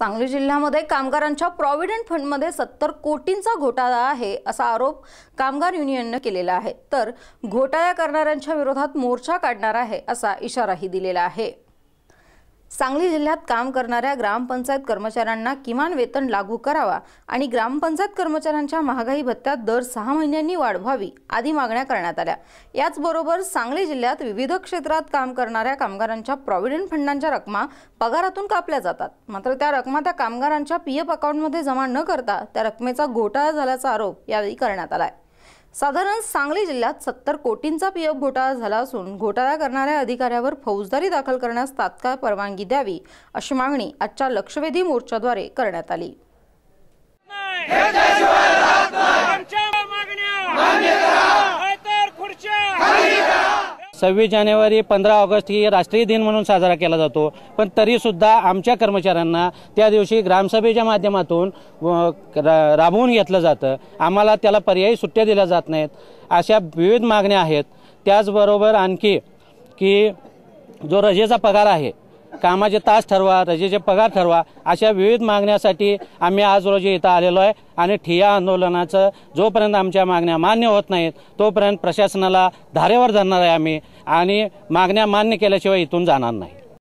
सांगली जिल्ह्यामध्ये कामगारांच्या प्रॉव्हिडंट फंडमध्ये सत्तर कोटींचा घोटाळा आहे असा आरोप कामगार युनियननं केलेला आहे तर घोटाळा करणाऱ्यांच्या विरोधात मोर्चा काढणार आहे असा इशाराही दिलेला आहे सांगली जिल्ह्यात काम करणाऱ्या ग्रामपंचायत कर्मचाऱ्यांना किमान वेतन लागू करावा आणि ग्रामपंचायत कर्मचाऱ्यांच्या महागाई भत्त्यात दर सहा महिन्यांनी वाढ व्हावी आदी मागण्या करण्यात आल्या याचबरोबर सांगली जिल्ह्यात विविध क्षेत्रात काम करणाऱ्या कामगारांच्या प्रॉव्हिडंट फंडांच्या रकमा पगारातून कापल्या जातात मात्र त्या रकमा त्या कामगारांच्या पी एफ अकाउंटमध्ये जमा न करता त्या रकमेचा घोटाळा झाल्याचा आरोप यावेळी करण्यात आला आहे साधारण सांगली जिल्ह्यात सत्तर कोटींचा पीएफ घोटाळा झाला असून घोटाळा करणाऱ्या अधिकाऱ्यावर फौजदारी दाखल करण्यास तात्काळ परवानगी द्यावी अशी मागणी आजच्या लक्षवेधी मोर्चाद्वारे करण्यात आली सव्वीस जानेवारी पंधरा ऑगस्ट ही राष्ट्रीय दिन म्हणून साजरा केला जातो पण तरीसुद्धा आमच्या कर्मचाऱ्यांना त्या दिवशी ग्रामसभेच्या माध्यमातून राबवून घेतलं जातं आम्हाला त्याला पर्यायी सुट्ट्या दिल्या जात नाहीत अशा विविध मागण्या आहेत त्याचबरोबर आणखी की जो रजेचा पगार आहे कामाचे तास ठरवा रजेचे पगार ठरवा अशा विविध मागण्यासाठी आम्ही आज रोजी इथं आलेलो आहे आणि ठिया आंदोलनाचं जोपर्यंत आमच्या मागण्या मान्य होत नाहीत तोपर्यंत प्रशासनाला धारेवर धरणार आहे आम्ही आणि मागण्या मान्य केल्याशिवाय इथून जाणार नाही